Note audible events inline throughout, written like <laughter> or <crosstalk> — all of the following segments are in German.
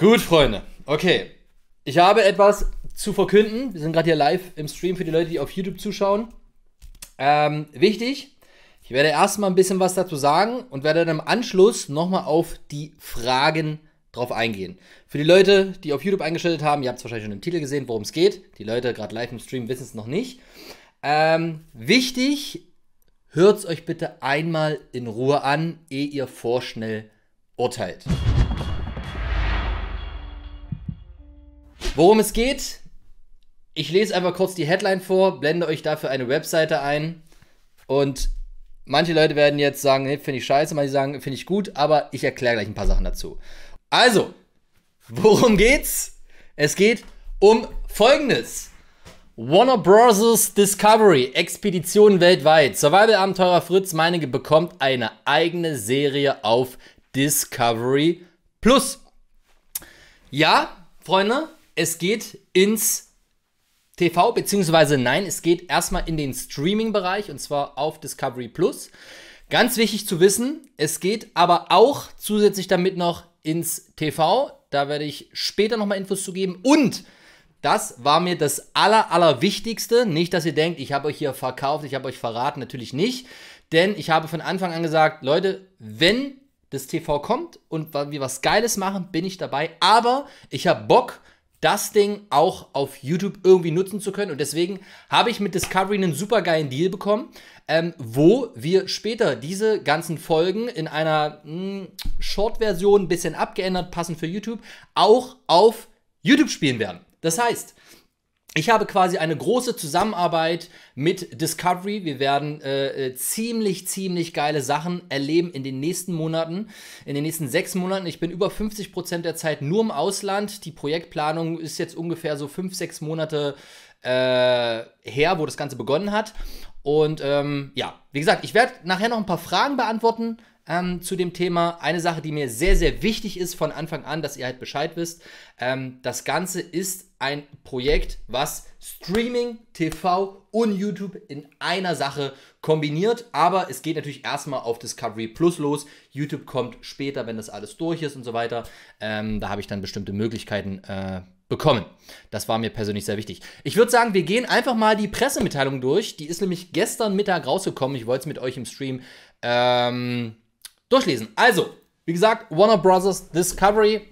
Gut, Freunde. Okay. Ich habe etwas zu verkünden. Wir sind gerade hier live im Stream für die Leute, die auf YouTube zuschauen. Ähm, wichtig, ich werde erstmal ein bisschen was dazu sagen und werde dann im Anschluss nochmal auf die Fragen drauf eingehen. Für die Leute, die auf YouTube eingeschaltet haben, ihr habt es wahrscheinlich schon im Titel gesehen, worum es geht. Die Leute gerade live im Stream wissen es noch nicht. Ähm, wichtig, hört es euch bitte einmal in Ruhe an, ehe ihr vorschnell urteilt. Worum es geht, ich lese einfach kurz die Headline vor, blende euch dafür eine Webseite ein und manche Leute werden jetzt sagen, nee, finde ich scheiße, manche sagen, finde ich gut, aber ich erkläre gleich ein paar Sachen dazu. Also, worum geht's? Es geht um Folgendes. Warner Bros. Discovery, Expedition weltweit. Survival-Abenteurer Fritz Meinige bekommt eine eigene Serie auf Discovery Plus. Ja, Freunde, es geht ins TV, beziehungsweise nein, es geht erstmal in den Streaming-Bereich und zwar auf Discovery Plus. Ganz wichtig zu wissen, es geht aber auch zusätzlich damit noch ins TV. Da werde ich später nochmal Infos zu geben. Und das war mir das Aller, Allerwichtigste. Nicht, dass ihr denkt, ich habe euch hier verkauft, ich habe euch verraten, natürlich nicht. Denn ich habe von Anfang an gesagt, Leute, wenn das TV kommt und wir was Geiles machen, bin ich dabei. Aber ich habe Bock das Ding auch auf YouTube irgendwie nutzen zu können. Und deswegen habe ich mit Discovery einen super geilen Deal bekommen, ähm, wo wir später diese ganzen Folgen in einer hm, Short-Version, ein bisschen abgeändert, passend für YouTube, auch auf YouTube spielen werden. Das heißt, ich habe quasi eine große Zusammenarbeit mit Discovery. Wir werden äh, äh, ziemlich, ziemlich geile Sachen erleben in den nächsten Monaten, in den nächsten sechs Monaten. Ich bin über 50 Prozent der Zeit nur im Ausland. Die Projektplanung ist jetzt ungefähr so fünf, sechs Monate äh, her, wo das Ganze begonnen hat. Und ähm, ja, wie gesagt, ich werde nachher noch ein paar Fragen beantworten ähm, zu dem Thema. Eine Sache, die mir sehr, sehr wichtig ist von Anfang an, dass ihr halt Bescheid wisst. Ähm, das Ganze ist ein Projekt, was Streaming, TV und YouTube in einer Sache kombiniert. Aber es geht natürlich erstmal auf Discovery Plus los. YouTube kommt später, wenn das alles durch ist und so weiter. Ähm, da habe ich dann bestimmte Möglichkeiten. Äh, bekommen. Das war mir persönlich sehr wichtig. Ich würde sagen, wir gehen einfach mal die Pressemitteilung durch. Die ist nämlich gestern Mittag rausgekommen. Ich wollte es mit euch im Stream ähm, durchlesen. Also, wie gesagt, Warner Bros. Discovery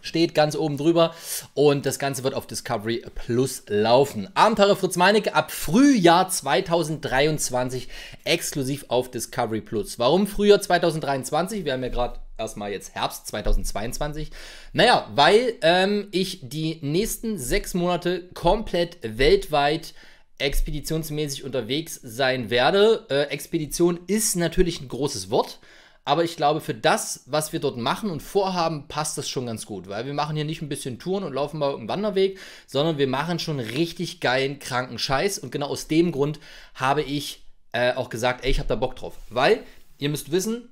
steht ganz oben drüber und das Ganze wird auf Discovery Plus laufen. Abenteuer Fritz Meinecke ab Frühjahr 2023 exklusiv auf Discovery Plus. Warum Frühjahr 2023? Wir haben ja gerade erstmal jetzt Herbst 2022. Naja, weil ähm, ich die nächsten sechs Monate komplett weltweit expeditionsmäßig unterwegs sein werde. Äh, Expedition ist natürlich ein großes Wort. Aber ich glaube, für das, was wir dort machen und vorhaben, passt das schon ganz gut, weil wir machen hier nicht ein bisschen Touren und laufen mal irgendeinen Wanderweg, sondern wir machen schon richtig geilen, kranken Scheiß. Und genau aus dem Grund habe ich äh, auch gesagt, ey, ich habe da Bock drauf. Weil, ihr müsst wissen,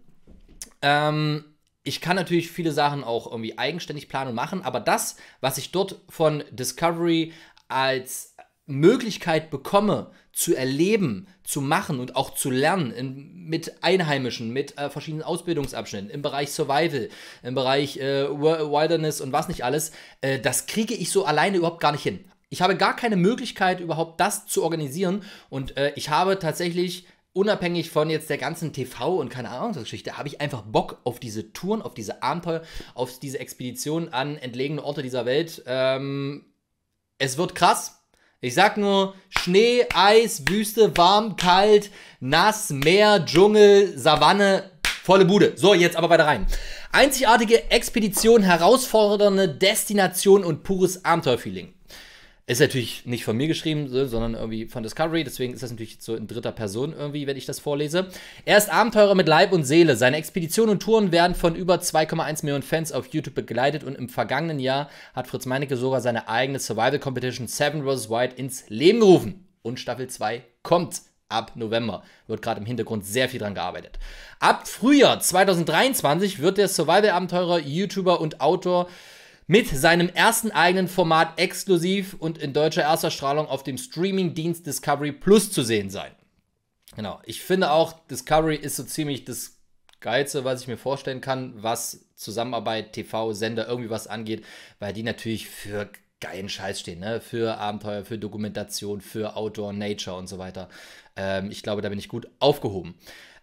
ähm, ich kann natürlich viele Sachen auch irgendwie eigenständig planen und machen, aber das, was ich dort von Discovery als Möglichkeit bekomme, zu erleben, zu machen und auch zu lernen in, mit Einheimischen, mit äh, verschiedenen Ausbildungsabschnitten, im Bereich Survival, im Bereich äh, Wilderness und was nicht alles, äh, das kriege ich so alleine überhaupt gar nicht hin. Ich habe gar keine Möglichkeit, überhaupt das zu organisieren und äh, ich habe tatsächlich unabhängig von jetzt der ganzen TV und keine Ahnung Geschichte, habe ich einfach Bock auf diese Touren, auf diese Abenteuer, auf diese Expeditionen an entlegene Orte dieser Welt. Ähm, es wird krass, ich sag nur Schnee, Eis, Wüste, warm, kalt, nass, Meer, Dschungel, Savanne, volle Bude. So, jetzt aber weiter rein. Einzigartige Expedition, herausfordernde Destination und pures Abenteuerfeeling. Ist natürlich nicht von mir geschrieben, sondern irgendwie von Discovery, deswegen ist das natürlich so in dritter Person irgendwie, wenn ich das vorlese. Er ist Abenteurer mit Leib und Seele. Seine Expeditionen und Touren werden von über 2,1 Millionen Fans auf YouTube begleitet und im vergangenen Jahr hat Fritz Meinecke sogar seine eigene Survival Competition Seven vs. White ins Leben gerufen. Und Staffel 2 kommt ab November. Wird gerade im Hintergrund sehr viel dran gearbeitet. Ab Frühjahr 2023 wird der Survival-Abenteurer, YouTuber und Autor mit seinem ersten eigenen Format exklusiv und in deutscher Ersterstrahlung auf dem Streaming-Dienst Discovery Plus zu sehen sein. Genau, ich finde auch, Discovery ist so ziemlich das Geilste, was ich mir vorstellen kann, was Zusammenarbeit, TV, Sender, irgendwie was angeht, weil die natürlich für geilen Scheiß stehen, ne? Für Abenteuer, für Dokumentation, für Outdoor, Nature und so weiter. Ähm, ich glaube, da bin ich gut aufgehoben.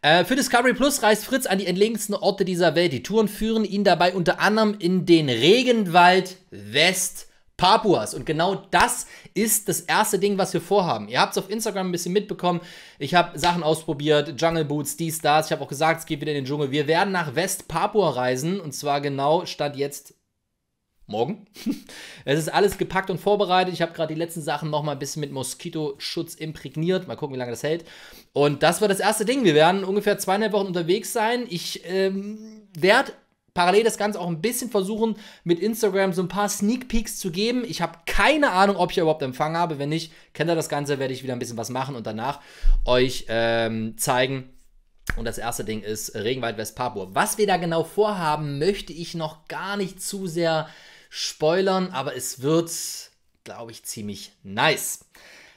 Äh, für Discovery Plus reist Fritz an die entlegensten Orte dieser Welt. Die Touren führen ihn dabei unter anderem in den Regenwald West. Papuas. Und genau das ist das erste Ding, was wir vorhaben. Ihr habt es auf Instagram ein bisschen mitbekommen. Ich habe Sachen ausprobiert, Jungle Boots, die Stars. Ich habe auch gesagt, es geht wieder in den Dschungel. Wir werden nach West-Papua reisen. Und zwar genau statt jetzt morgen. <laughs> es ist alles gepackt und vorbereitet. Ich habe gerade die letzten Sachen nochmal ein bisschen mit Moskitoschutz imprägniert. Mal gucken, wie lange das hält. Und das wird das erste Ding. Wir werden ungefähr zweieinhalb Wochen unterwegs sein. Ich ähm, werde parallel das Ganze auch ein bisschen versuchen, mit Instagram so ein paar Sneak Peeks zu geben. Ich habe keine Ahnung, ob ich überhaupt Empfang habe. Wenn nicht, kennt ihr das Ganze, werde ich wieder ein bisschen was machen und danach euch ähm, zeigen, und das erste Ding ist Regenwald West Papua. Was wir da genau vorhaben, möchte ich noch gar nicht zu sehr spoilern, aber es wird, glaube ich, ziemlich nice.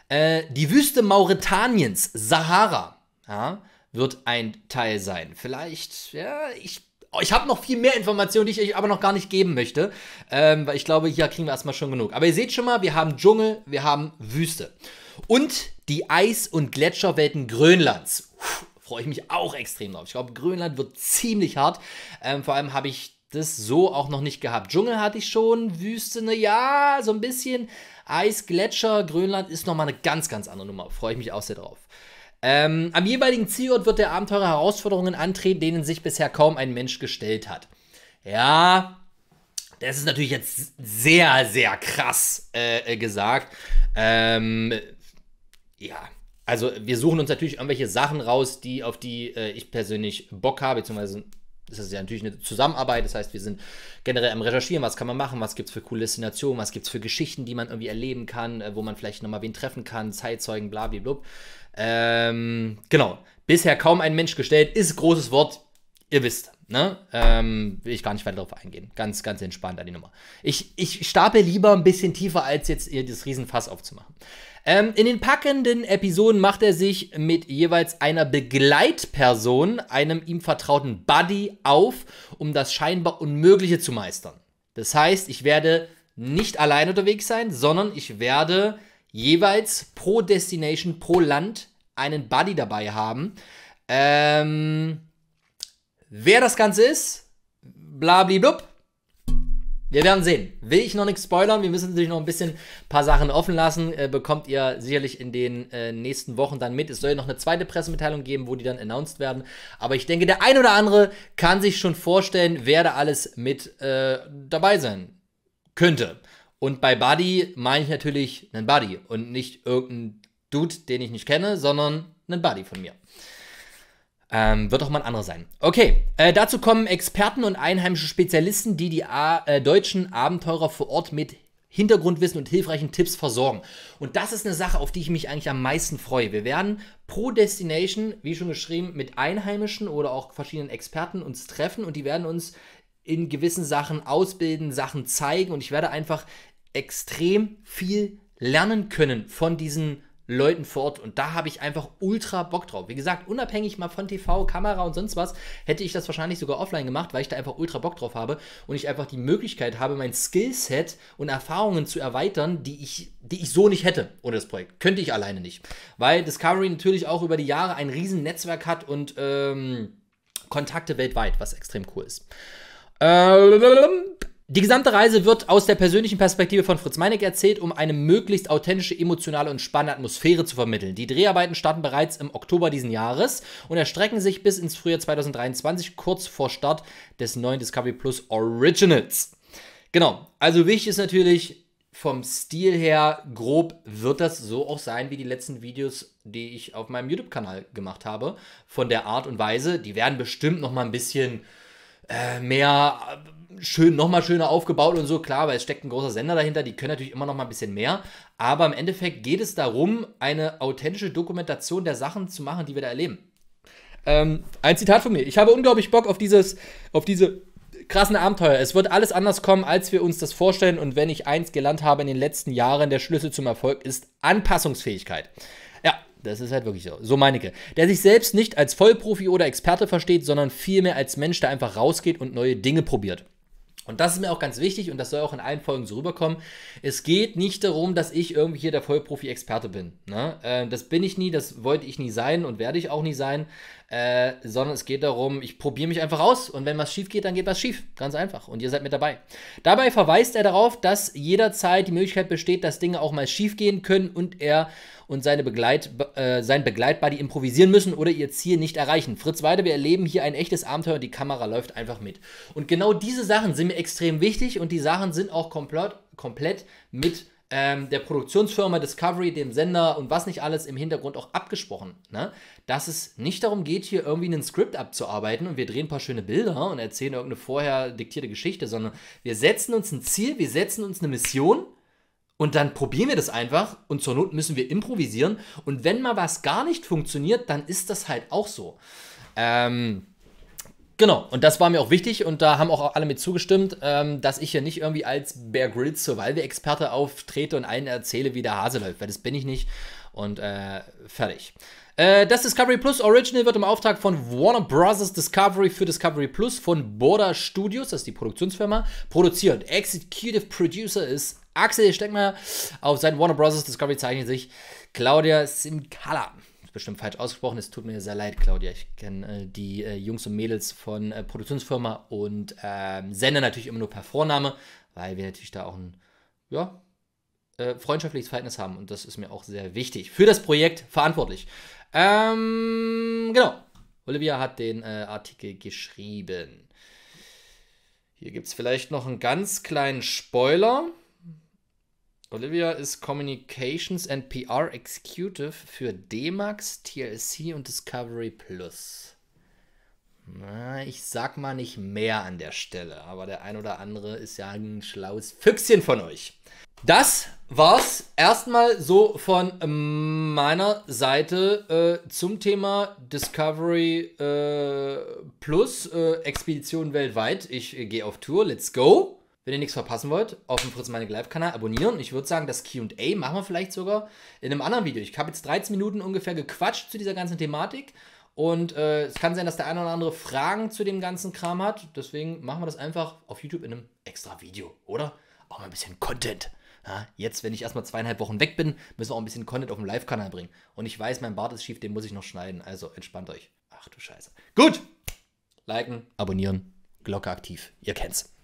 Äh, die Wüste Mauretaniens, Sahara, ja, wird ein Teil sein. Vielleicht, ja, ich oh, ich habe noch viel mehr Informationen, die ich euch aber noch gar nicht geben möchte, ähm, weil ich glaube, hier kriegen wir erstmal schon genug. Aber ihr seht schon mal, wir haben Dschungel, wir haben Wüste. Und die Eis- und Gletscherwelten Grönlands. Freue ich mich auch extrem drauf. Ich glaube, Grönland wird ziemlich hart. Ähm, vor allem habe ich das so auch noch nicht gehabt. Dschungel hatte ich schon, Wüste, ne, ja, so ein bisschen. Eis, Gletscher, Grönland ist nochmal eine ganz, ganz andere Nummer. Freue ich mich auch sehr drauf. Ähm, am jeweiligen Zielort wird der Abenteurer Herausforderungen antreten, denen sich bisher kaum ein Mensch gestellt hat. Ja, das ist natürlich jetzt sehr, sehr krass äh, äh gesagt. Ähm, ja, also wir suchen uns natürlich irgendwelche Sachen raus, die auf die äh, ich persönlich Bock habe, beziehungsweise ist das ja natürlich eine Zusammenarbeit. Das heißt, wir sind generell am Recherchieren, was kann man machen, was gibt es für coole Destinationen, was gibt es für Geschichten, die man irgendwie erleben kann, äh, wo man vielleicht nochmal wen treffen kann, Zeitzeugen, bla, bla, bla. Ähm, genau. Bisher kaum ein Mensch gestellt, ist großes Wort ihr wisst, ne? Ähm, will ich gar nicht weiter darauf eingehen. Ganz, ganz entspannt an die Nummer. Ich, ich stapel lieber ein bisschen tiefer, als jetzt ihr das Riesenfass aufzumachen. Ähm, in den packenden Episoden macht er sich mit jeweils einer Begleitperson, einem ihm vertrauten Buddy, auf, um das scheinbar Unmögliche zu meistern. Das heißt, ich werde nicht allein unterwegs sein, sondern ich werde jeweils pro Destination, pro Land einen Buddy dabei haben. Ähm, Wer das Ganze ist, blub. Wir werden sehen. Will ich noch nichts spoilern. Wir müssen natürlich noch ein bisschen ein paar Sachen offen lassen. Äh, bekommt ihr sicherlich in den äh, nächsten Wochen dann mit. Es soll ja noch eine zweite Pressemitteilung geben, wo die dann announced werden. Aber ich denke, der ein oder andere kann sich schon vorstellen, wer da alles mit äh, dabei sein könnte. Und bei Buddy meine ich natürlich einen Buddy und nicht irgendeinen Dude, den ich nicht kenne, sondern einen Buddy von mir. Ähm, wird auch mal ein anderer sein. Okay, äh, dazu kommen Experten und einheimische Spezialisten, die die A äh, deutschen Abenteurer vor Ort mit Hintergrundwissen und hilfreichen Tipps versorgen. Und das ist eine Sache, auf die ich mich eigentlich am meisten freue. Wir werden pro Destination, wie schon geschrieben, mit Einheimischen oder auch verschiedenen Experten uns treffen und die werden uns in gewissen Sachen ausbilden, Sachen zeigen und ich werde einfach extrem viel lernen können von diesen Leuten vor Ort. Und da habe ich einfach ultra Bock drauf. Wie gesagt, unabhängig mal von TV, Kamera und sonst was, hätte ich das wahrscheinlich sogar offline gemacht, weil ich da einfach ultra Bock drauf habe und ich einfach die Möglichkeit habe, mein Skillset und Erfahrungen zu erweitern, die ich, die ich so nicht hätte ohne das Projekt. Könnte ich alleine nicht. Weil Discovery natürlich auch über die Jahre ein riesen Netzwerk hat und ähm, Kontakte weltweit, was extrem cool ist. Ähm, die gesamte Reise wird aus der persönlichen Perspektive von Fritz Meineck erzählt, um eine möglichst authentische, emotionale und spannende Atmosphäre zu vermitteln. Die Dreharbeiten starten bereits im Oktober diesen Jahres und erstrecken sich bis ins Frühjahr 2023, kurz vor Start des neuen Discovery Plus Originals. Genau, also wichtig ist natürlich, vom Stil her, grob wird das so auch sein wie die letzten Videos, die ich auf meinem YouTube-Kanal gemacht habe. Von der Art und Weise, die werden bestimmt noch mal ein bisschen äh, mehr schön, nochmal schöner aufgebaut und so, klar, weil es steckt ein großer Sender dahinter, die können natürlich immer noch mal ein bisschen mehr. Aber im Endeffekt geht es darum, eine authentische Dokumentation der Sachen zu machen, die wir da erleben. Ähm, ein Zitat von mir. Ich habe unglaublich Bock auf dieses, auf diese krassen Abenteuer. Es wird alles anders kommen, als wir uns das vorstellen. Und wenn ich eins gelernt habe in den letzten Jahren, der Schlüssel zum Erfolg ist Anpassungsfähigkeit. Ja, das ist halt wirklich so. So Meinecke. Der sich selbst nicht als Vollprofi oder Experte versteht, sondern vielmehr als Mensch, der einfach rausgeht und neue Dinge probiert. Und das ist mir auch ganz wichtig und das soll auch in allen Folgen so rüberkommen. Es geht nicht darum, dass ich irgendwie hier der Vollprofi-Experte bin. Ne? Äh, das bin ich nie, das wollte ich nie sein und werde ich auch nie sein. Äh, sondern es geht darum, ich probiere mich einfach aus und wenn was schief geht, dann geht was schief. Ganz einfach. Und ihr seid mit dabei. Dabei verweist er darauf, dass jederzeit die Möglichkeit besteht, dass Dinge auch mal schief gehen können und er und seine Begleit, äh, sein Begleitbuddy improvisieren müssen oder ihr Ziel nicht erreichen. Fritz Weide, wir erleben hier ein echtes Abenteuer, die Kamera läuft einfach mit. Und genau diese Sachen sind mir extrem wichtig und die Sachen sind auch komplett, komplett mit ähm, der Produktionsfirma Discovery, dem Sender und was nicht alles im Hintergrund auch abgesprochen. Ne? Dass es nicht darum geht, hier irgendwie ein Skript abzuarbeiten und wir drehen ein paar schöne Bilder und erzählen irgendeine vorher diktierte Geschichte, sondern wir setzen uns ein Ziel, wir setzen uns eine Mission und dann probieren wir das einfach und zur Not müssen wir improvisieren. Und wenn mal was gar nicht funktioniert, dann ist das halt auch so. Ähm, genau, und das war mir auch wichtig und da haben auch alle mit zugestimmt, ähm, dass ich hier nicht irgendwie als Bear Grylls Survival-Experte auftrete und allen erzähle, wie der Hase läuft, weil das bin ich nicht. Und äh, fertig. Äh, das Discovery Plus Original wird im Auftrag von Warner Bros. Discovery für Discovery Plus von Border Studios, das ist die Produktionsfirma, produziert. Executive Producer ist Axel Steckmeier. Auf seinen Warner Bros. Discovery zeichnet sich Claudia Simcala. Ist bestimmt falsch ausgesprochen, es tut mir sehr leid, Claudia. Ich kenne äh, die äh, Jungs und Mädels von äh, Produktionsfirma und ähm, Sender natürlich immer nur per Vorname, weil wir natürlich da auch ein, ja, äh, freundschaftliches Verhältnis haben und das ist mir auch sehr wichtig. Für das Projekt verantwortlich. Ähm, genau. Olivia hat den äh, Artikel geschrieben. Hier gibt es vielleicht noch einen ganz kleinen Spoiler. Olivia ist Communications and PR Executive für DMAX, TLC und Discovery Plus. Na, ich sag mal nicht mehr an der Stelle, aber der ein oder andere ist ja ein schlaues Füchschen von euch. Das war's erstmal so von meiner Seite äh, zum Thema Discovery äh, Plus äh, Expedition weltweit. Ich äh, gehe auf Tour, let's go. Wenn ihr nichts verpassen wollt, auf dem Fritz meine Live-Kanal abonnieren. Ich würde sagen, das QA machen wir vielleicht sogar in einem anderen Video. Ich habe jetzt 13 Minuten ungefähr gequatscht zu dieser ganzen Thematik. Und äh, es kann sein, dass der eine oder andere Fragen zu dem ganzen Kram hat. Deswegen machen wir das einfach auf YouTube in einem extra Video, oder? Auch mal ein bisschen Content. Ja, jetzt, wenn ich erstmal zweieinhalb Wochen weg bin, müssen wir auch ein bisschen Content auf dem Live-Kanal bringen. Und ich weiß, mein Bart ist schief, den muss ich noch schneiden. Also entspannt euch. Ach du Scheiße. Gut! Liken, abonnieren, Glocke aktiv. Ihr kennt's.